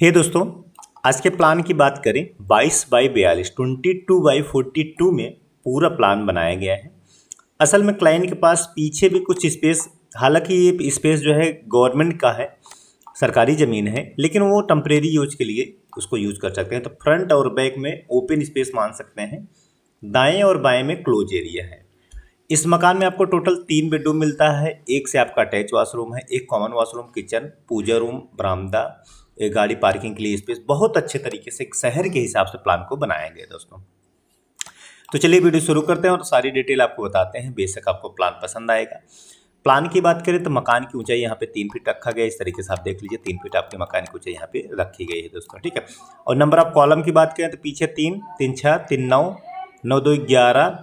हे दोस्तों आज के प्लान की बात करें 22 बाई बयालीस twenty two by forty two में पूरा प्लान बनाया गया है असल में क्लाइंट के पास पीछे भी कुछ स्पेस हालांकि ये स्पेस जो है गवर्नमेंट का है सरकारी ज़मीन है लेकिन वो टम्परेरी यूज के लिए उसको यूज कर सकते हैं तो फ्रंट और बैक में ओपन स्पेस मान सकते हैं दाएं और बाएं में क्लोज एरिया है इस मकान में आपको टोटल तीन बेडरूम मिलता है एक से आपका अटैच वाशरूम है एक common washroom kitchen puja room बरामदा गाड़ी पार्किंग के लिए स्पेस बहुत अच्छे तरीके से एक शहर के हिसाब से प्लान को बनाया गया दोस्तों तो चलिए वीडियो शुरू करते हैं और सारी डिटेल आपको बताते हैं बेशक आपको प्लान पसंद आएगा प्लान की बात करें तो मकान की ऊंचाई यहाँ पे तीन फीट रखा गया इस तरीके से आप देख लीजिए तीन फीट आपके मकान की ऊंचाई यहाँ पे रखी गई है दोस्तों ठीक है और नंबर ऑफ कॉलम की बात करें तो पीछे तीन तीन छः तीन नौ नौ दो ग्यारह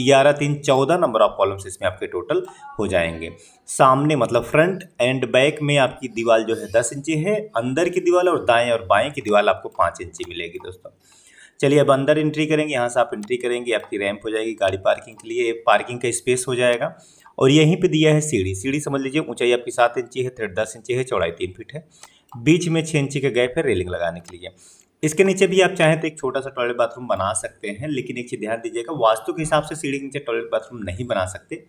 ग्यारह तीन चौदह नंबर ऑफ कॉलम्स इसमें आपके टोटल हो जाएंगे सामने मतलब फ्रंट एंड बैक में आपकी दीवार जो है दस इंची है अंदर की दीवार और दाएं और बाएं की दीवार आपको पाँच इंची मिलेगी दोस्तों चलिए अब अंदर एंट्री करेंगे यहाँ से आप एंट्री करेंगे आपकी रैंप हो जाएगी गाड़ी पार्किंग के लिए पार्किंग का स्पेस हो जाएगा और यहीं पे दिया है सीढ़ी सीढ़ी समझ लीजिए ऊंचाई आपकी सात इंची है थ्रेड दस इंची है चौड़ाई तीन फीट है बीच में छः इंची का गैप है रेलिंग लगाने के लिए इसके नीचे भी आप चाहें तो एक छोटा सा टॉयलेट बाथरूम बना सकते हैं लेकिन एक चीज़ ध्यान दीजिएगा वास्तु के हिसाब से सीढ़ी के नीचे टॉयलेट बाथरूम नहीं बना सकते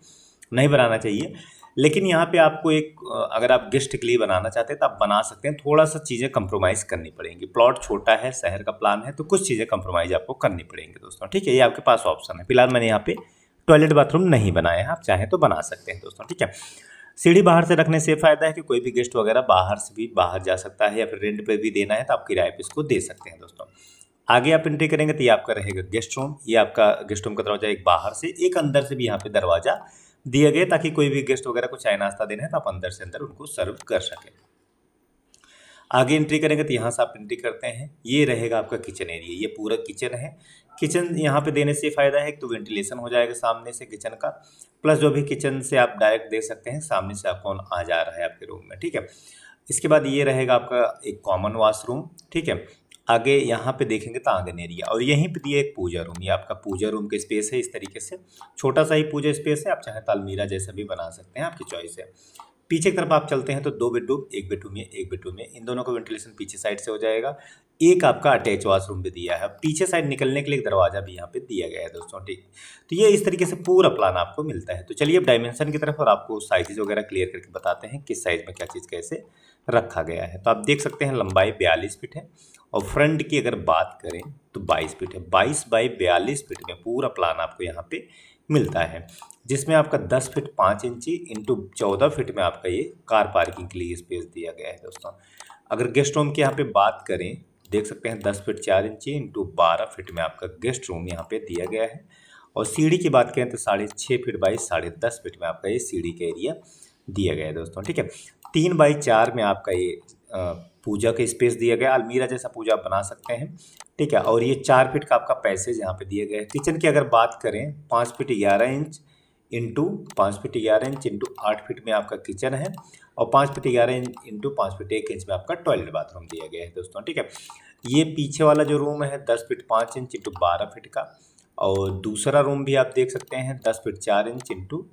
नहीं बनाना चाहिए लेकिन यहाँ पे आपको एक अगर आप गेस्ट के लिए बनाना चाहते हैं तो आप बना सकते हैं थोड़ा सा चीज़ें कंप्रोमाइज़ करनी पड़ेंगी प्लॉट छोटा है शहर का प्लान है तो कुछ चीज़ें कंप्रोमाइज़ आपको करनी पड़ेंगी दोस्तों ठीक है ये आपके पास ऑप्शन है फिलहाल मैंने यहाँ पे टॉयलेट बाथरूम नहीं बनाया है आप चाहें तो बना सकते हैं दोस्तों ठीक है सीढ़ी बाहर से रखने से फ़ायदा है कि कोई भी गेस्ट वगैरह बाहर से भी बाहर जा सकता है या फिर रेंट पे भी देना है तो आप किराए पर इसको दे सकते हैं दोस्तों आगे आप एंट्री करेंगे तो ये आपका रहेगा गेस्ट रूम ये आपका गेस्ट रूम का दरवाजा एक बाहर से एक अंदर से भी यहाँ पे दरवाज़ा दिया गया ताकि कोई भी गेस्ट वगैरह को चाय नाश्ता देना है तो आप अंदर से अंदर उनको सर्व कर सकें आगे एंट्री करेंगे तो यहाँ से आप एंट्री करते हैं ये रहेगा आपका किचन एरिया ये पूरा किचन है किचन यहाँ पे देने से फ़ायदा है तो वेंटिलेशन हो जाएगा सामने से किचन का प्लस जो भी किचन से आप डायरेक्ट देख सकते हैं सामने से कौन आ जा रहा है आपके रूम में ठीक है इसके बाद ये रहेगा आपका एक कॉमन वाशरूम ठीक है आगे यहाँ पे देखेंगे तो आंगन एरिया और यहीं पे दिया एक पूजा रूम ये आपका पूजा रूम का स्पेस है इस तरीके से छोटा सा ही पूजा स्पेस है आप चाहे तालमीरा जैसा भी बना सकते हैं आपकी चॉइस है पीछे की तरफ आप चलते हैं तो दो बेडरूम एक बेडरूम या एक बेडरूम है इन दोनों का वेंटिलेशन पीछे साइड से हो जाएगा एक आपका अटैच वाशरूम भी दिया है पीछे साइड निकलने के लिए एक दरवाज़ा भी यहाँ पे दिया गया है दोस्तों ठीक तो ये इस तरीके से पूरा प्लान आपको मिलता है तो चलिए अब डायमेंशन की तरफ और आपको साइजेज वगैरह क्लियर करके बताते हैं किस साइज़ में क्या चीज़ कैसे रखा गया है तो आप देख सकते हैं लंबाई बयालीस फिट है और फ्रंट की अगर बात करें तो बाईस फिट है बाईस बाई बयालीस फिट में पूरा प्लान आपको यहाँ पे मिलता है जिसमें आपका दस फिट पाँच इंची इंटू चौदह फिट में आपका ये कार पार्किंग के लिए स्पेस दिया गया है दोस्तों अगर गेस्ट रूम की यहाँ पे बात करें देख सकते हैं दस फिट चार इंची इंटू बारह फिट में आपका गेस्ट रूम यहाँ पे दिया गया है और सीढ़ी की बात करें तो साढ़े छः फिट बाई साढ़े दस फिट में आपका ये सीढ़ी का एरिया दिया गया है दोस्तों ठीक है तीन बाई चार में आपका ये पूजा का स्पेस दिया गया अलमीरा जैसा पूजा आप बना सकते हैं ठीक है और ये चार फिट का आपका पैसेज यहाँ पर दिया गया है किचन की अगर बात करें पाँच फिट ग्यारह इंच इंटू पाँच फिट ग्यारह इंच इंटू आठ फिट में आपका किचन है और पाँच फीट ग्यारह इंच इंटू पाँच फिट एक इंच में आपका टॉयलेट बाथरूम दिया गया है दोस्तों ठीक है ये पीछे वाला जो रूम है दस फिट पाँच इंच इंटू बारह फिट का और दूसरा रूम भी आप देख सकते हैं दस फिट चार इंच इंटू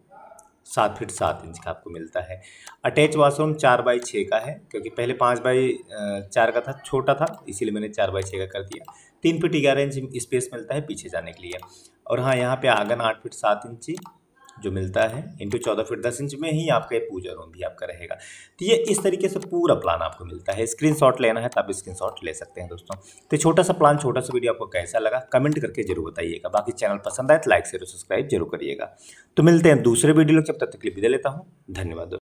सात फिट सात इंच का आपको मिलता है अटैच वाशरूम चार बाई छः का है क्योंकि पहले पाँच बाई चार का था छोटा था इसीलिए मैंने चार बाई छः का कर दिया तीन फिट ग्यारह इंच स्पेस मिलता है पीछे जाने के लिए और हाँ यहाँ पे आंगन आठ फिट सात इंची जो मिलता है इंटू चौदह फीट दस इंच में ही आपका ये पूजा रूम भी आपका रहेगा तो ये इस तरीके से पूरा प्लान आपको मिलता है स्क्रीनशॉट लेना है तो आप स्क्रीनशॉट ले सकते हैं दोस्तों तो छोटा सा प्लान छोटा सा वीडियो आपको कैसा लगा कमेंट करके जरूर बताइएगा बाकी चैनल पसंद आए तो लाइक शेयर और सब्सक्राइब जरूर करिएगा तो मिलते हैं दूसरे वीडियो लोग जब तक तकलीफ दे लेता हूँ धन्यवाद